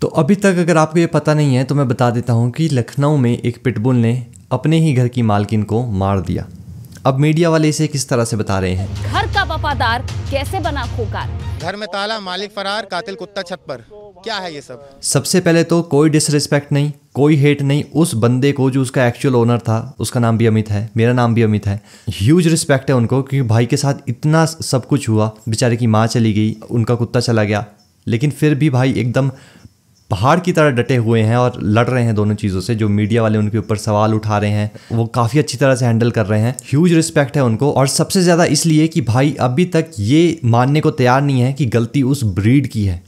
तो अभी तक अगर आपको ये पता नहीं है तो मैं बता देता हूँ कि लखनऊ में एक पिटबुल ने अपने ही घर की मालकिन को मार दिया अब मीडिया वाले इसे किस तरह से बता रहे हैं घर का वफादार कैसे बना खोकार घर में ताला मालिक फरार कातिल कुत्ता छत पर क्या है ये सब सबसे पहले तो कोई डिसरिस्पेक्ट नहीं कोई हेट नहीं उस बंदे को जो उसका एक्चुअल ओनर था उसका नाम भी अमित है मेरा नाम भी अमित है ह्यूज रिस्पेक्ट है उनको क्योंकि भाई के साथ इतना सब कुछ हुआ बेचारे की माँ चली गई उनका कुत्ता चला गया लेकिन फिर भी भाई एकदम पहाड़ की तरह डटे हुए हैं और लड़ रहे हैं दोनों चीज़ों से जो मीडिया वाले उनके ऊपर सवाल उठा रहे हैं वो काफ़ी अच्छी तरह से हैंडल कर रहे हैं ह्यूज रिस्पेक्ट है उनको और सबसे ज़्यादा इसलिए कि भाई अभी तक ये मानने को तैयार नहीं है कि गलती उस ब्रीड की है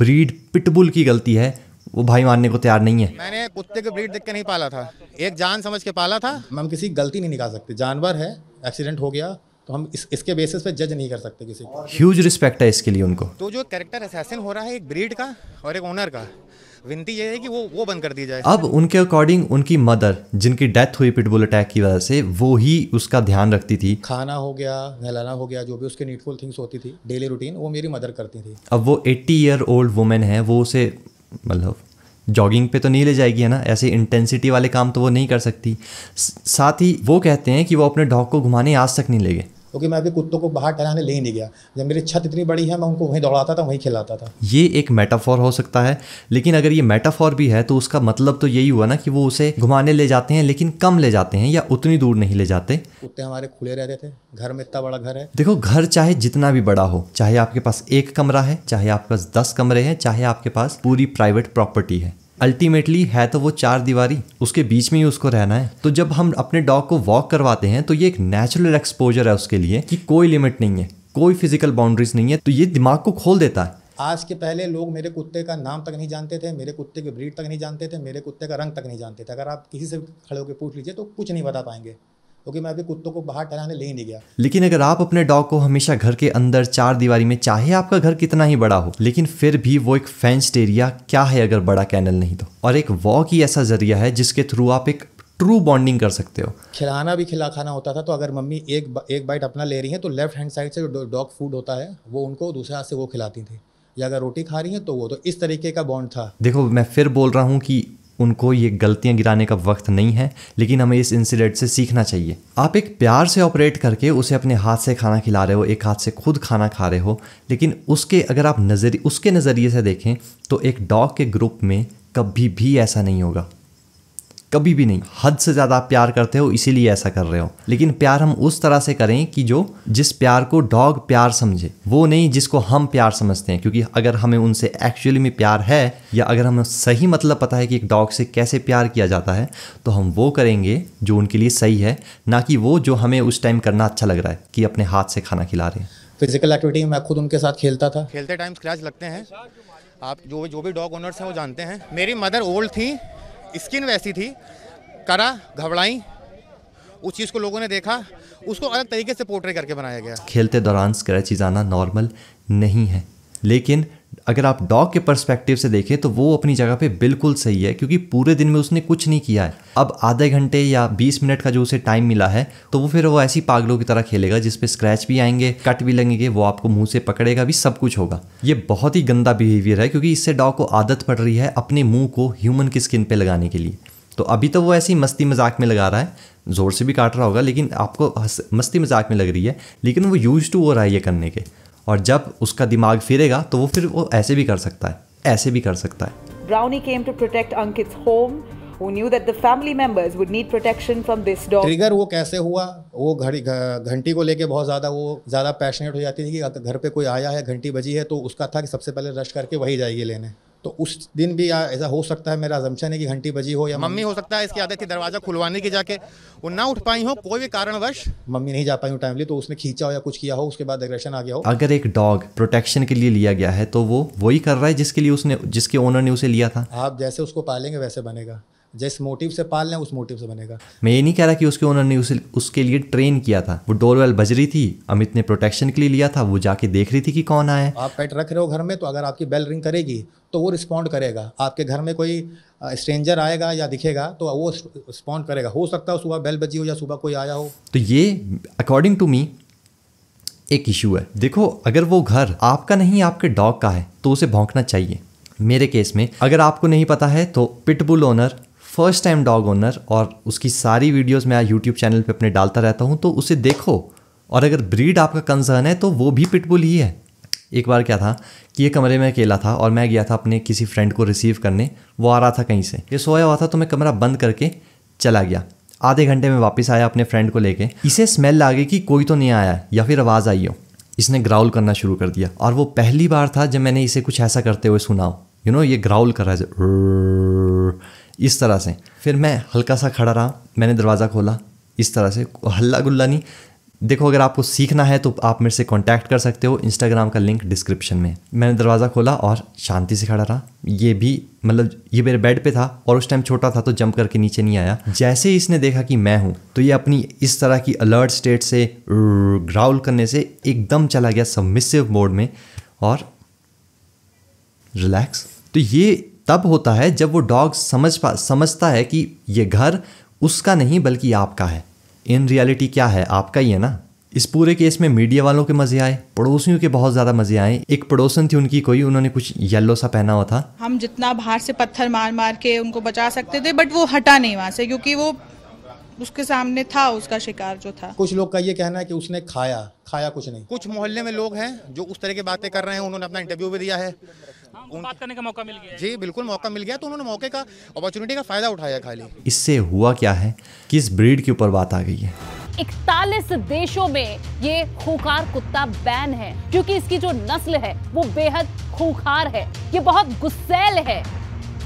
ब्रीड पिटबुल की गलती है वो भाई मानने को तैयार नहीं है मैंने कुत्ते के ब्रीड देख के नहीं पाला था एक जान समझ के पाला था हम किसी गलती नहीं निकाल सकते जानवर है एक्सीडेंट हो गया तो हम इस इसके बेसिस पे जज नहीं कर सकते किसी को ह्यूज रिस्पेक्ट है इसके लिए उनको तो जो कैरेक्टर असैसिन हो रहा है एक ब्रीड का और एक ओनर का विनती ये है कि वो वो बंद कर दी जाए अब उनके अकॉर्डिंग उनकी मदर जिनकी डेथ हुई पिटबुल अटैक की वजह से वो ही उसका ध्यान रखती थी खाना हो गया नहलाना हो गया जो भी उसके नीडफुल थिंग्स होती थी डेली रूटीन वो मेरी मदर करती थी अब वो एट्टी ईयर ओल्ड वुमेन है वो उसे मतलब जॉगिंग पे तो नहीं ले जाएगी है ना ऐसे इंटेंसिटी वाले काम तो वो नहीं कर सकती साथ ही वो कहते हैं कि वो अपने डॉग को घुमाने आज तक नहीं ले गए क्योंकि मैं अभी कुत्तों को बाहर टहलाने ले ही नहीं गया जब मेरी छत इतनी बड़ी है मैं उनको वहीं दौड़ाता था वहीं खिलाता था ये एक मेटाफॉर हो सकता है लेकिन अगर ये मेटाफॉर भी है तो उसका मतलब तो यही हुआ ना कि वो उसे घुमाने ले जाते हैं लेकिन कम ले जाते हैं या उतनी दूर नहीं ले जाते कुत्ते हमारे खुले रहते थे घर में इतना बड़ा घर है देखो घर चाहे जितना भी बड़ा हो चाहे आपके पास एक कमरा है चाहे आपके पास दस कमरे हैं चाहे आपके पास पूरी प्राइवेट प्रॉपर्टी है अल्टीमेटली है तो वो चार दीवारी उसके बीच में ही उसको रहना है तो जब हम अपने डॉग को वॉक करवाते हैं तो ये एक नेचुरल एक्सपोजर है उसके लिए कि कोई लिमिट नहीं है कोई फिजिकल बाउंड्रीज नहीं है तो ये दिमाग को खोल देता है आज के पहले लोग मेरे कुत्ते का नाम तक नहीं जानते थे मेरे कुत्ते की ब्रीड तक नहीं जानते थे मेरे कुत्ते का रंग तक नहीं जानते थे अगर आप किसी से खड़े होकर पूछ लीजिए तो कुछ नहीं बता पाएंगे क्योंकि मैं अभी कुत्तों को बाहर टहलाने ले ही नहीं गया लेकिन अगर आप अपने डॉग को हमेशा घर के अंदर चार दीवारी में चाहे आपका घर कितना ही बड़ा हो लेकिन फिर भी वो एक फेंस्ड एरिया क्या है अगर बड़ा कैनल नहीं तो और एक वॉक ही ऐसा जरिया है जिसके थ्रू आप एक ट्रू बॉन्डिंग कर सकते हो खिलाना भी खिला खाना होता था तो अगर मम्मी एक एक बाइट अपना ले रही है तो लेफ्ट हैंड साइड से जो डॉग फूड होता है वो उनको दूसरे हाथ से वो खिलाती थी या अगर रोटी खा रही है तो वो तो इस तरीके का बॉन्ड था देखो मैं फिर बोल रहा हूँ कि उनको ये गलतियाँ गिराने का वक्त नहीं है लेकिन हमें इस इंसिडेंट से सीखना चाहिए आप एक प्यार से ऑपरेट करके उसे अपने हाथ से खाना खिला रहे हो एक हाथ से खुद खाना खा रहे हो लेकिन उसके अगर आप नज़र उसके नज़रिए से देखें तो एक डॉग के ग्रुप में कभी भी ऐसा नहीं होगा कभी भी नहीं हद से ज़्यादा आप प्यार करते हो इसीलिए ऐसा कर रहे हो लेकिन प्यार हम उस तरह से करें कि जो जिस प्यार को डॉग प्यार समझे वो नहीं जिसको हम प्यार समझते हैं क्योंकि अगर हमें उनसे एक्चुअली में प्यार है या अगर हमें सही मतलब पता है कि एक डॉग से कैसे प्यार किया जाता है तो हम वो करेंगे जो उनके लिए सही है ना कि वो जो हमें उस टाइम करना अच्छा लग रहा है कि अपने हाथ से खाना खिला रहे हैं फिजिकल एक्टिविटी में मैं खुद उनके साथ खेलता था खेलते टाइम स्क्रैच लगते हैं आप जो जो भी डॉग ओनर्स हैं वो जानते हैं मेरी मदर ओल्ड थी स्किन वैसी थी करा घबराई उस चीज़ को लोगों ने देखा उसको अलग तरीके से पोर्ट्रे करके बनाया गया खेलते दौरान स्क्रैचिज आना नॉर्मल नहीं है लेकिन अगर आप डॉग के परस्पेक्टिव से देखें तो वो अपनी जगह पे बिल्कुल सही है क्योंकि पूरे दिन में उसने कुछ नहीं किया है अब आधे घंटे या 20 मिनट का जो उसे टाइम मिला है तो वो फिर वो ऐसी पागलों की तरह खेलेगा जिसपे स्क्रैच भी आएंगे कट भी लगेंगे वो आपको मुंह से पकड़ेगा भी सब कुछ होगा ये बहुत ही गंदा बिहेवियर है क्योंकि इससे डॉग को आदत पड़ रही है अपने मुँह को ह्यूमन की स्किन पर लगाने के लिए तो अभी तो वो ऐसी मस्ती मजाक में लगा रहा है ज़ोर से भी काट रहा होगा लेकिन आपको मस्ती मजाक में लग रही है लेकिन वो यूज टू हो रहा है ये करने के और जब उसका दिमाग फिरेगा तो वो फिर वो ऐसे भी कर सकता है ऐसे भी कर सकता है Brownie came to protect Ankit home who knew that the family members would need protection from this dog trigger वो कैसे हुआ वो घड़ी घंटी को लेके बहुत ज़्यादा वो ज़्यादा पैशनेट हो जाती थी कि घर पे कोई आया है घंटी बजी है तो उसका था कि सबसे पहले रश करके वही जाएगी लेने तो उस दिन भी ऐसा हो सकता है मेरा जमशन है कि घंटी बजी हो या मम्मी हो सकता है इसकी आदत थी दरवाज़ा खुलवाने की जाके वो ना उठ पाई हो कोई भी कारणवश मम्मी नहीं जा पाई हूँ टाइमली तो उसने खींचा हो या कुछ किया हो उसके बाद एग्रेशन आ गया हो अगर एक डॉग प्रोटेक्शन के लिए लिया गया है तो वो वही कर रहा है जिसके लिए उसने जिसके ओनर ने उसे लिया था आप जैसे उसको पालेंगे वैसे बनेगा जिस मोटिव से पाल लें उस मोटिव से बनेगा मैं ये नहीं कह रहा कि उसके ओनर ने उसे उसके लिए ट्रेन किया था वो डोरवेल बज रही थी अमित ने प्रोटेक्शन के लिए लिया था वो जाके देख रही थी कि कौन आया आप पेट रख रहे हो घर में तो अगर आपकी बेल रिंग करेगी तो वो रिस्पॉन्ड करेगा आपके घर में कोई स्ट्रेंजर आएगा या दिखेगा तो वो रिस्पॉन्ड करेगा हो सकता है सुबह बेल बजी हो या सुबह कोई आया हो तो ये अकॉर्डिंग टू मी एक इशू है देखो अगर वो घर आपका नहीं आपके डॉग का है तो उसे भोंकना चाहिए मेरे केस में अगर आपको नहीं पता है तो pitbull owner first time dog owner और उसकी सारी वीडियोस मैं यूट्यूब चैनल पे अपने डालता रहता हूँ तो उसे देखो और अगर ब्रीड आपका कंसर्न है तो वो भी पिटबुल ही है एक बार क्या था कि ये कमरे में अकेला था और मैं गया था अपने किसी फ्रेंड को रिसीव करने वो आ रहा था कहीं से ये सोया हुआ था तो मैं कमरा बंद करके चला गया आधे घंटे में वापस आया अपने फ्रेंड को लेके इसे स्मेल आ गई कि कोई तो नहीं आया या फिर आवाज़ आई हो इसने ग्राउल करना शुरू कर दिया और वो पहली बार था जब मैंने इसे कुछ ऐसा करते हुए सुना हो यू नो ये ग्राउल कर रहा है इस तरह से फिर मैं हल्का सा खड़ा रहा मैंने दरवाज़ा खोला इस तरह से हल्ला गुल्ला नहीं देखो अगर आपको सीखना है तो आप मेरे से कांटेक्ट कर सकते हो इंस्टाग्राम का लिंक डिस्क्रिप्शन में मैंने दरवाज़ा खोला और शांति से खड़ा रहा ये भी मतलब ये मेरे बेड पे था और उस टाइम छोटा था तो जंप करके नीचे नहीं आया जैसे ही इसने देखा कि मैं हूँ तो ये अपनी इस तरह की अलर्ट स्टेट से ग्राउल करने से एकदम चला गया सबमिसिव मोड में और रिलैक्स तो ये तब होता है जब वो डॉग समझ पा समझता है कि ये घर उसका नहीं बल्कि आपका है इन रियलिटी क्या है आपका ही है ना इस पूरे केस में मीडिया वालों के मजे आए पड़ोसियों के बहुत ज्यादा मजे आए एक पड़ोसन थी उनकी कोई उन्होंने कुछ येलो सा पहना हुआ था हम जितना बाहर से पत्थर मार मार के उनको बचा सकते थे बट वो हटा नहीं वहाँ से क्योंकि वो उसके सामने था उसका शिकार जो था कुछ लोग का ये कहना है कि उसने खाया खाया कुछ नहीं कुछ मोहल्ले में लोग हैं जो उस तरह की बातें कर रहे हैं उन्होंने अपना इंटरव्यू भी दिया है उन... हाँ, बात करने का मौका मिल गया जी बिल्कुल मौका मिल गया तो उन्होंने मौके का अपॉर्चुनिटी का फायदा उठाया खाली इससे हुआ क्या है किस ब्रीड के ऊपर बात आ गई है इकतालीस देशों में ये खूखार कुत्ता बैन है क्योंकि इसकी जो नस्ल है वो बेहद खूखार है ये बहुत गुस्सेल है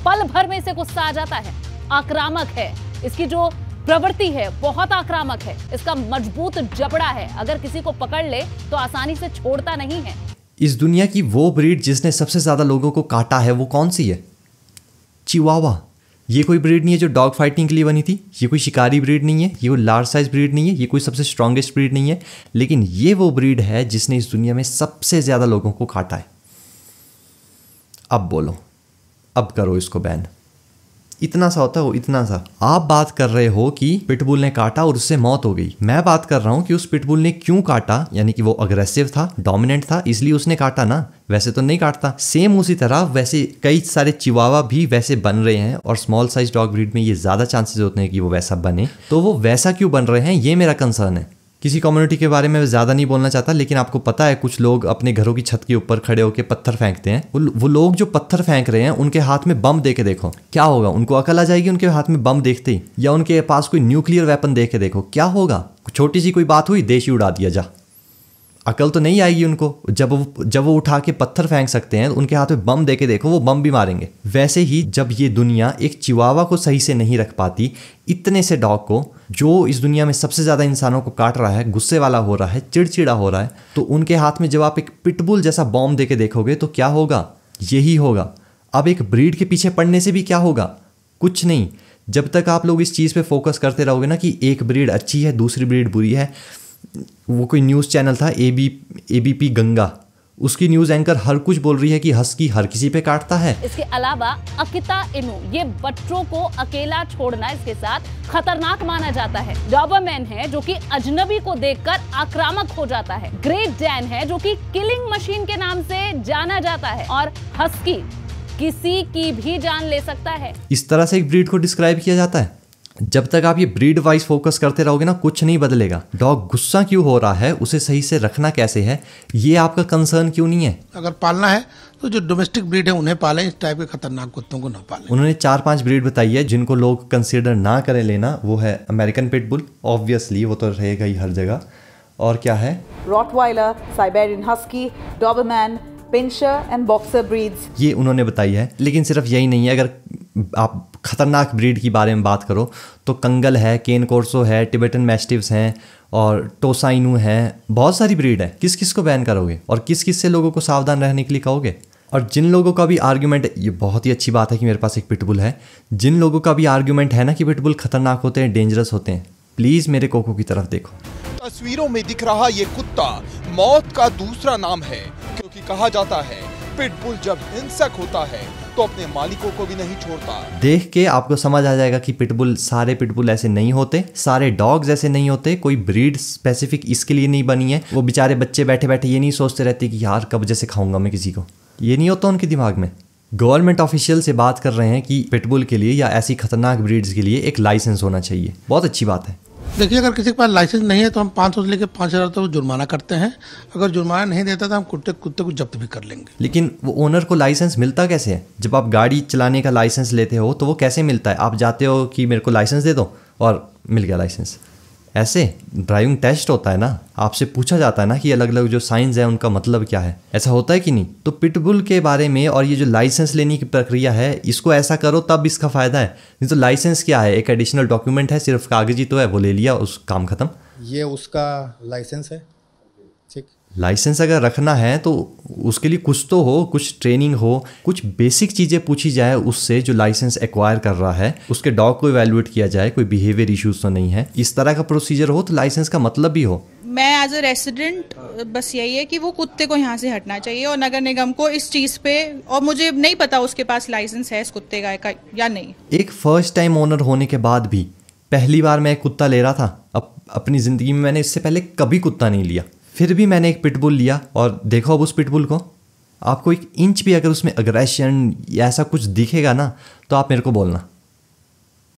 पल भर में इसे गुस्सा आ जाता है आक्रामक है इसकी जो प्रवृत्ति है बहुत आक्रामक है इसका मजबूत जबड़ा है अगर किसी को पकड़ ले तो आसानी से छोड़ता नहीं है इस दुनिया की वो ब्रीड जिसने सबसे ज़्यादा लोगों को काटा है वो कौन सी है चिवावा ये कोई ब्रीड नहीं है जो डॉग फाइटिंग के लिए बनी थी ये कोई शिकारी ब्रीड नहीं है ये कोई लार्ज साइज ब्रीड नहीं है ये कोई सबसे स्ट्रांगेस्ट ब्रीड नहीं है लेकिन ये वो ब्रीड है जिसने इस दुनिया में सबसे ज़्यादा लोगों को काटा है अब बोलो अब करो इसको बैन इतना सा होता है वो इतना सा आप बात कर रहे हो कि पिटबुल ने काटा और उससे मौत हो गई मैं बात कर रहा हूँ कि उस पिटबुल ने क्यों काटा यानी कि वो अग्रेसिव था डोमिनेंट था इसलिए उसने काटा ना वैसे तो नहीं काटता सेम उसी तरह वैसे कई सारे चिवावा भी वैसे बन रहे हैं और स्मॉल साइज डॉग ब्रीड में ये ज़्यादा चांसेस होते हैं कि वो वैसा बने तो वो वैसा क्यों बन रहे हैं ये मेरा कंसर्न है किसी कम्युनिटी के बारे में ज़्यादा नहीं बोलना चाहता लेकिन आपको पता है कुछ लोग अपने घरों की छत के ऊपर खड़े होकर पत्थर फेंकते हैं वो, लोग जो पत्थर फेंक रहे हैं उनके हाथ में बम दे के देखो क्या होगा उनको अकल आ जाएगी उनके हाथ में बम देखते ही या उनके पास कोई न्यूक्लियर वेपन देख के देखो क्या होगा छोटी सी कोई बात हुई देश ही उड़ा दिया जा अकल तो नहीं आएगी उनको जब वो जब वो उठा के पत्थर फेंक सकते हैं तो उनके हाथ में बम दे के देखो वो बम भी मारेंगे वैसे ही जब ये दुनिया एक चिवावा को सही से नहीं रख पाती इतने से डॉग को जो इस दुनिया में सबसे ज़्यादा इंसानों को काट रहा है गुस्से वाला हो रहा है चिड़चिड़ा हो रहा है तो उनके हाथ में जब आप एक पिटबुल जैसा बॉम दे के देखोगे तो क्या होगा यही होगा अब एक ब्रीड के पीछे पड़ने से भी क्या होगा कुछ नहीं जब तक आप लोग इस चीज़ पे फोकस करते रहोगे ना कि एक ब्रीड अच्छी है दूसरी ब्रीड बुरी है वो कोई न्यूज़ चैनल था A B A B P Ganga उसकी न्यूज एंकर हर कुछ बोल रही है कि हस्की हर किसी पे काटता है इसके अलावा अकिता इमू ये बच्चों को अकेला छोड़ना इसके साथ खतरनाक माना जाता है डॉबरमैन है जो कि अजनबी को देखकर आक्रामक हो जाता है ग्रेट डैन है जो कि किलिंग मशीन के नाम से जाना जाता है और हस्की किसी की भी जान ले सकता है इस तरह से एक ब्रीड को डिस्क्राइब किया जाता है जब तक आप ये ब्रीड वाइज फोकस करते रहोगे ना कुछ नहीं बदलेगा डॉग गुस्सा क्यों हो रहा है उसे सही से रखना कैसे है ये आपका कंसर्न क्यों नहीं है अगर पालना है तो जो डोमेस्टिक ब्रीड है उन्हें पालें इस टाइप के खतरनाक कुत्तों को ना पालें उन्होंने चार पांच ब्रीड बताई है जिनको लोग कंसिडर ना करें लेना वो है अमेरिकन पिटबुल ऑब्वियसली वो तो रहेगा ही हर जगह और क्या है rottweiler Siberian husky Dobermann pinscher and boxer breeds ये उन्होंने बताई है लेकिन सिर्फ यही नहीं है अगर आप ख़तरनाक ब्रीड की बारे में बात करो तो कंगल है केन कोर्सो है टिबेटन मैस्टिवस हैं और टोसाइनू हैं बहुत सारी ब्रीड है किस किस को बैन करोगे और किस किस से लोगों को सावधान रहने के लिए कहोगे और जिन लोगों का भी आर्ग्यूमेंट ये बहुत ही अच्छी बात है कि मेरे पास एक पिटबुल है जिन लोगों का भी आर्ग्यूमेंट है ना कि पिटबुल खतरनाक होते हैं डेंजरस होते हैं प्लीज़ मेरे कोको की तरफ देखो तस्वीरों में दिख रहा ये कुत्ता मौत का दूसरा नाम है क्योंकि कहा जाता है पिटबुल जब हिंसक होता है तो अपने मालिकों को भी नहीं छोड़ता देख के आपको समझ आ जाएगा कि पिटबुल सारे पिटबुल ऐसे नहीं होते सारे डॉग्स ऐसे नहीं होते कोई ब्रीड स्पेसिफिक इसके लिए नहीं बनी है वो बेचारे बच्चे बैठे बैठे ये नहीं सोचते रहते कि यार कब जैसे खाऊंगा मैं किसी को ये नहीं होता उनके दिमाग में गवर्नमेंट ऑफिशियल से बात कर रहे हैं कि पिटबुल के लिए या ऐसी खतरनाक ब्रीड्स के लिए एक लाइसेंस होना चाहिए बहुत अच्छी बात है देखिए अगर किसी के पास लाइसेंस नहीं है तो हम पाँच सौ से लेकर पाँच हज़ार तक तो जुर्माना करते हैं अगर जुर्माना नहीं देता तो हम कुत्ते कुत्ते को जब्त भी कर लेंगे लेकिन वो ओनर को लाइसेंस मिलता कैसे है जब आप गाड़ी चलाने का लाइसेंस लेते हो तो वो कैसे मिलता है आप जाते हो कि मेरे को लाइसेंस दे दो और मिल गया लाइसेंस ऐसे ड्राइविंग टेस्ट होता है ना आपसे पूछा जाता है ना कि अलग अलग जो साइंस है उनका मतलब क्या है ऐसा होता है कि नहीं तो पिटबुल के बारे में और ये जो लाइसेंस लेने की प्रक्रिया है इसको ऐसा करो तब इसका फ़ायदा है नहीं तो लाइसेंस क्या है एक एडिशनल डॉक्यूमेंट है सिर्फ कागजी तो है वो ले लिया उस काम ख़त्म ये उसका लाइसेंस है ठीक लाइसेंस अगर रखना है तो उसके लिए कुछ तो हो कुछ ट्रेनिंग हो कुछ बेसिक चीज़ें पूछी जाए उससे जो लाइसेंस एक्वायर कर रहा है उसके डॉग को इवेलुएट किया जाए कोई बिहेवियर इश्यूज तो नहीं है इस तरह का प्रोसीजर हो तो लाइसेंस का मतलब भी हो मैं एज अ रेसिडेंट बस यही है कि वो कुत्ते को यहाँ से हटना चाहिए और नगर निगम को इस चीज़ पे और मुझे नहीं पता उसके पास लाइसेंस है इस कुत्ते का या नहीं एक फर्स्ट टाइम ओनर होने के बाद भी पहली बार मैं एक कुत्ता ले रहा था अब अप, अपनी ज़िंदगी में मैंने इससे पहले कभी कुत्ता नहीं लिया फिर भी मैंने एक पिटबुल लिया और देखो अब उस पिटबुल को आपको एक इंच भी अगर उसमें अग्रेशन या ऐसा कुछ दिखेगा ना तो आप मेरे को बोलना